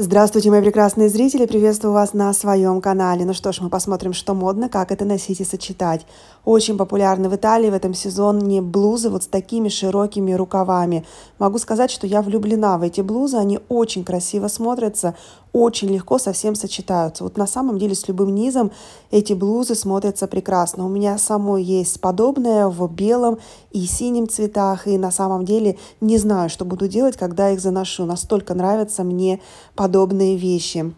Здравствуйте, мои прекрасные зрители! Приветствую вас на своем канале. Ну что ж, мы посмотрим, что модно, как это носить и сочетать. Очень популярны в Италии в этом сезоне блузы вот с такими широкими рукавами. Могу сказать, что я влюблена в эти блузы, они очень красиво смотрятся, очень легко совсем сочетаются. Вот на самом деле с любым низом эти блузы смотрятся прекрасно. У меня самой есть подобное в белом и синем цветах, и на самом деле не знаю, что буду делать, когда их заношу. Настолько нравятся мне подобные вещи.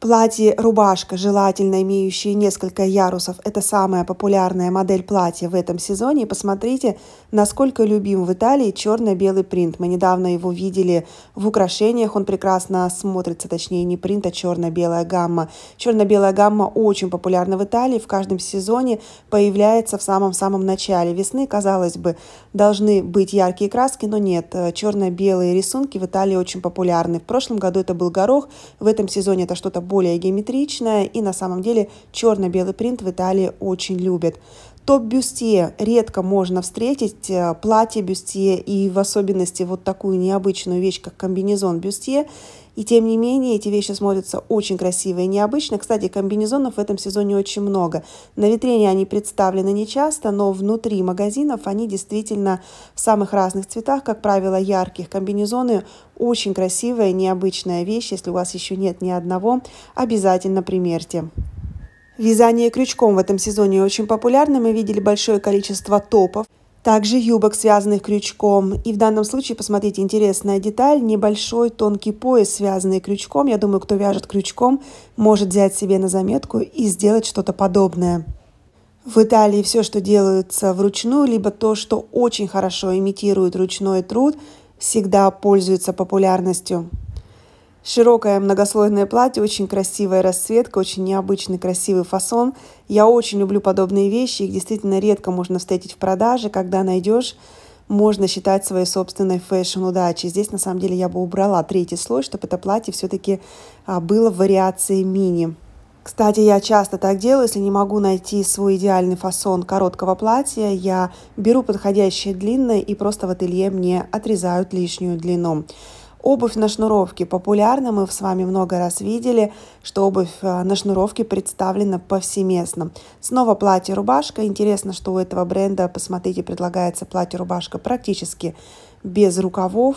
Платье-рубашка, желательно имеющие несколько ярусов, это самая популярная модель платья в этом сезоне. И посмотрите, насколько любим в Италии черно-белый принт. Мы недавно его видели в украшениях, он прекрасно смотрится, точнее не принт, а черно-белая гамма. Черно-белая гамма очень популярна в Италии, в каждом сезоне появляется в самом-самом начале весны. Казалось бы, должны быть яркие краски, но нет. Э, черно-белые рисунки в Италии очень популярны. В прошлом году это был горох, в этом сезоне это что-то более геометричная, и на самом деле черно-белый принт в Италии очень любят топ-бюстье редко можно встретить, э, платье бюстье и в особенности вот такую необычную вещь, как комбинезон бюстье. И тем не менее, эти вещи смотрятся очень красиво и необычно. Кстати, комбинезонов в этом сезоне очень много. На витрине они представлены нечасто но внутри магазинов они действительно в самых разных цветах, как правило, ярких. Комбинезоны очень красивая, необычная вещь. Если у вас еще нет ни одного, обязательно примерьте. Вязание крючком в этом сезоне очень популярно. Мы видели большое количество топов, также юбок, связанных крючком. И в данном случае, посмотрите, интересная деталь, небольшой тонкий пояс, связанный крючком. Я думаю, кто вяжет крючком, может взять себе на заметку и сделать что-то подобное. В Италии все, что делается вручную, либо то, что очень хорошо имитирует ручной труд, всегда пользуется популярностью. Широкое многослойное платье, очень красивая расцветка, очень необычный красивый фасон. Я очень люблю подобные вещи, их действительно редко можно встретить в продаже. Когда найдешь, можно считать своей собственной фэшн удачей. Здесь на самом деле я бы убрала третий слой, чтобы это платье все-таки а, было в вариации мини. Кстати, я часто так делаю, если не могу найти свой идеальный фасон короткого платья, я беру подходящее длинное и просто в ателье мне отрезают лишнюю длину. Обувь на шнуровке популярна, мы с вами много раз видели, что обувь э, на шнуровке представлена повсеместно. Снова платье-рубашка. Интересно, что у этого бренда, посмотрите, предлагается платье-рубашка практически без рукавов.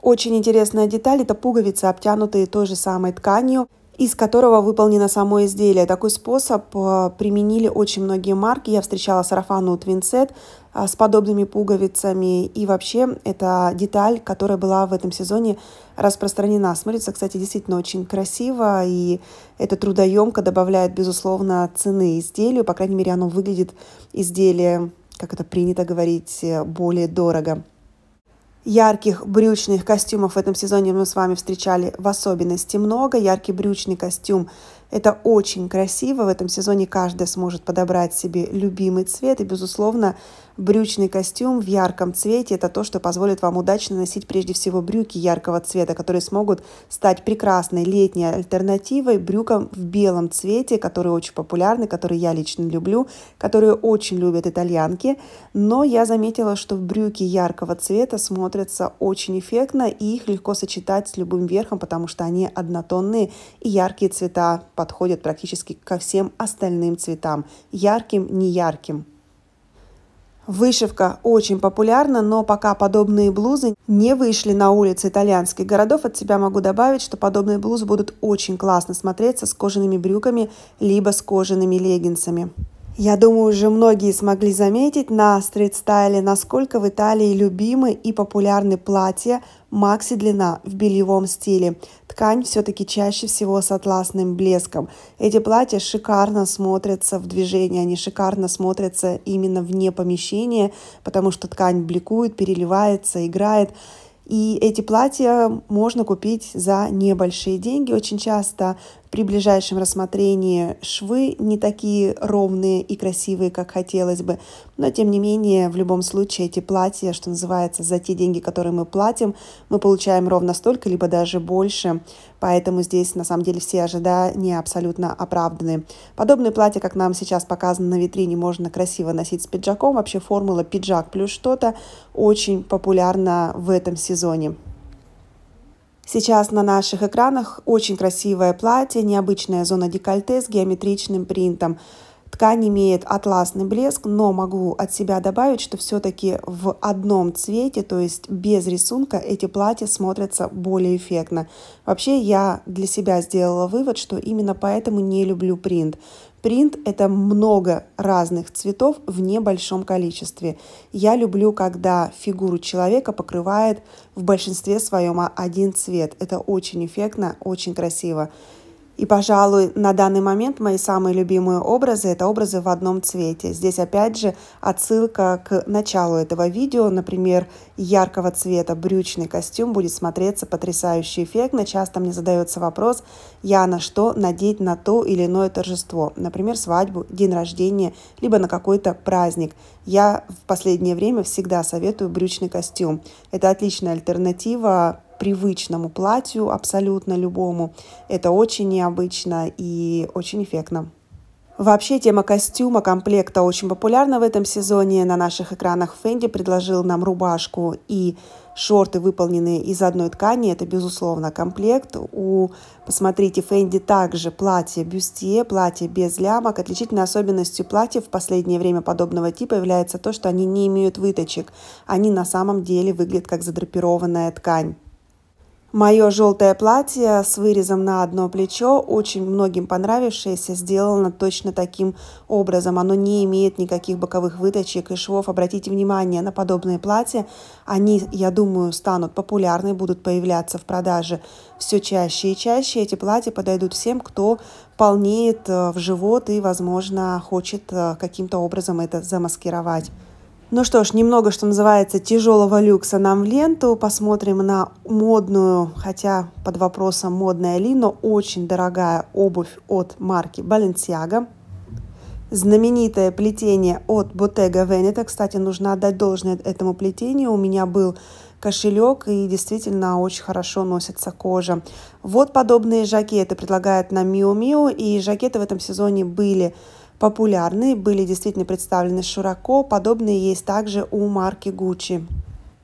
Очень интересная деталь – это пуговицы, обтянутые той же самой тканью из которого выполнено само изделие. Такой способ э, применили очень многие марки. Я встречала сарафану Twinset, а, с подобными пуговицами. И вообще, это деталь, которая была в этом сезоне распространена. Смотрится, кстати, действительно очень красиво, и это трудоемко добавляет, безусловно, цены изделию. По крайней мере, оно выглядит изделие, как это принято говорить, э, более дорого. Ярких брючных костюмов в этом сезоне мы с вами встречали в особенности много. Яркий брючный костюм это очень красиво. В этом сезоне каждая сможет подобрать себе любимый цвет. И, безусловно, брючный костюм в ярком цвете – это то, что позволит вам удачно носить прежде всего брюки яркого цвета, которые смогут стать прекрасной летней альтернативой брюкам в белом цвете, которые очень популярны, которые я лично люблю, которые очень любят итальянки. Но я заметила, что брюки яркого цвета смотрятся очень эффектно, и их легко сочетать с любым верхом, потому что они однотонные и яркие цвета подходят практически ко всем остальным цветам, ярким, неярким. Вышивка очень популярна, но пока подобные блузы не вышли на улицы итальянских городов, от себя могу добавить, что подобные блузы будут очень классно смотреться с кожаными брюками либо с кожаными леггинсами. Я думаю, уже многие смогли заметить на стрит-стайле, насколько в Италии любимы и популярны платья макси-длина в бельевом стиле. Ткань все-таки чаще всего с атласным блеском. Эти платья шикарно смотрятся в движении, они шикарно смотрятся именно вне помещения, потому что ткань бликует, переливается, играет. И эти платья можно купить за небольшие деньги. Очень часто при ближайшем рассмотрении швы не такие ровные и красивые, как хотелось бы, но тем не менее, в любом случае, эти платья, что называется, за те деньги, которые мы платим, мы получаем ровно столько, либо даже больше, поэтому здесь на самом деле все ожидания абсолютно оправданы. Подобные платья, как нам сейчас показано на витрине, можно красиво носить с пиджаком, вообще формула пиджак плюс что-то очень популярна в этом сезоне. Сейчас на наших экранах очень красивое платье, необычная зона декольте с геометричным принтом. Ткань имеет атласный блеск, но могу от себя добавить, что все-таки в одном цвете, то есть без рисунка, эти платья смотрятся более эффектно. Вообще я для себя сделала вывод, что именно поэтому не люблю принт, Принт – это много разных цветов в небольшом количестве. Я люблю, когда фигуру человека покрывает в большинстве своем один цвет. Это очень эффектно, очень красиво. И, пожалуй, на данный момент мои самые любимые образы – это образы в одном цвете. Здесь, опять же, отсылка к началу этого видео. Например, яркого цвета брючный костюм будет смотреться потрясающе эффектно. Часто мне задается вопрос, я на что надеть на то или иное торжество. Например, свадьбу, день рождения, либо на какой-то праздник. Я в последнее время всегда советую брючный костюм. Это отличная альтернатива привычному платью, абсолютно любому. Это очень необычно и очень эффектно. Вообще тема костюма, комплекта очень популярна в этом сезоне. На наших экранах Фенди предложил нам рубашку и шорты, выполненные из одной ткани. Это, безусловно, комплект. У, посмотрите, Фенди также платье бюстье, платье без лямок. Отличительной особенностью платьев в последнее время подобного типа является то, что они не имеют выточек. Они на самом деле выглядят как задрапированная ткань. Мое желтое платье с вырезом на одно плечо, очень многим понравившееся, сделано точно таким образом. Оно не имеет никаких боковых выточек и швов. Обратите внимание на подобные платья. Они, я думаю, станут популярны, будут появляться в продаже все чаще и чаще. Эти платья подойдут всем, кто полнеет э, в живот и, возможно, хочет э, каким-то образом это замаскировать. Ну что ж, немного, что называется, тяжелого люкса нам в ленту. Посмотрим на модную, хотя под вопросом модная ли, но очень дорогая обувь от марки Balenciaga. Знаменитое плетение от Bottega Veneta. Кстати, нужно отдать должное этому плетению. У меня был кошелек и действительно очень хорошо носится кожа. Вот подобные жакеты предлагает нам Мио Мио. И жакеты в этом сезоне были популярны, были действительно представлены широко. Подобные есть также у марки Gucci.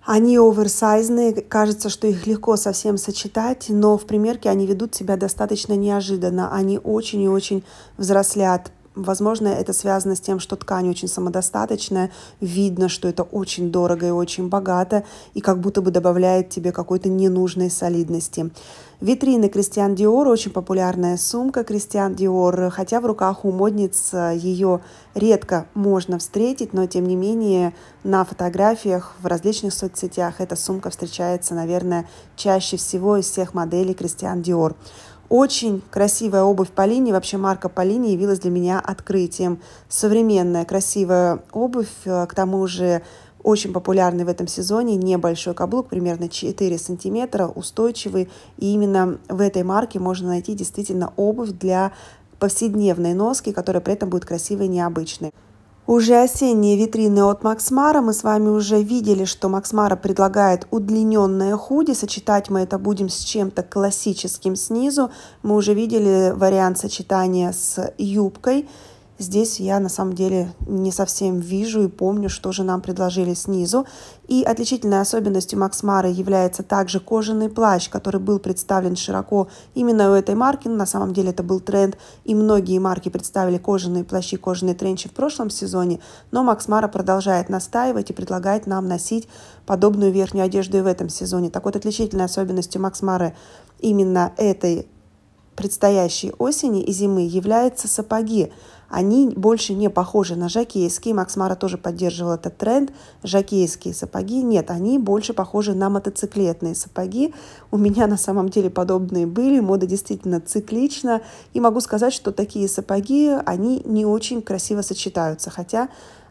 Они оверсайзные, кажется, что их легко совсем сочетать, но в примерке они ведут себя достаточно неожиданно. Они очень и очень взрослят. Возможно, это связано с тем, что ткань очень самодостаточная, видно, что это очень дорого и очень богато, и как будто бы добавляет тебе какой-то ненужной солидности. Витрины Кристиан Диор, очень популярная сумка Кристиан Диор, хотя в руках у модниц э, ее редко можно встретить, но тем не менее на фотографиях в различных соцсетях эта сумка встречается, наверное, чаще всего из всех моделей Кристиан Диор. Очень красивая обувь Полини, вообще марка Полини явилась для меня открытием. Современная красивая обувь, э, к тому же очень популярный в этом сезоне небольшой каблук, примерно 4 сантиметра, устойчивый. И именно в этой марке можно найти действительно обувь для повседневной носки, которая при этом будет красивой и необычной уже осенние витрины от Максмара. Мы с вами уже видели, что Максмара предлагает удлиненное худи. Сочетать мы это будем с чем-то классическим снизу. Мы уже видели вариант сочетания с юбкой. Здесь я на самом деле не совсем вижу и помню, что же нам предложили снизу. И отличительной особенностью Макс Мара является также кожаный плащ, который был представлен широко именно у этой марки. На самом деле это был тренд, и многие марки представили кожаные плащи, кожаные тренчи в прошлом сезоне. Но Макс Мара продолжает настаивать и предлагает нам носить подобную верхнюю одежду и в этом сезоне. Так вот, отличительной особенностью Макс Мары именно этой предстоящей осени и зимы являются сапоги. Они больше не похожи на жакейские. Макс Мара тоже поддерживал этот тренд. Жакейские сапоги. Нет, они больше похожи на мотоциклетные сапоги. У меня на самом деле подобные были. Мода действительно циклична. И могу сказать, что такие сапоги, они не очень красиво сочетаются. Хотя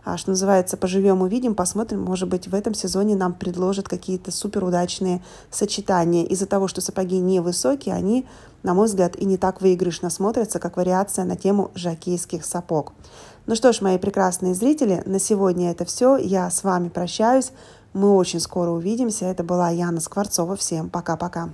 а, что называется, поживем, увидим, посмотрим. Может быть, в этом сезоне нам предложат какие-то суперудачные сочетания. Из-за того, что сапоги невысокие, они, на мой взгляд, и не так выигрышно смотрятся, как вариация на тему жакейских сапог. Ну что ж, мои прекрасные зрители, на сегодня это все. Я с вами прощаюсь. Мы очень скоро увидимся. Это была Яна Скворцова. Всем пока-пока.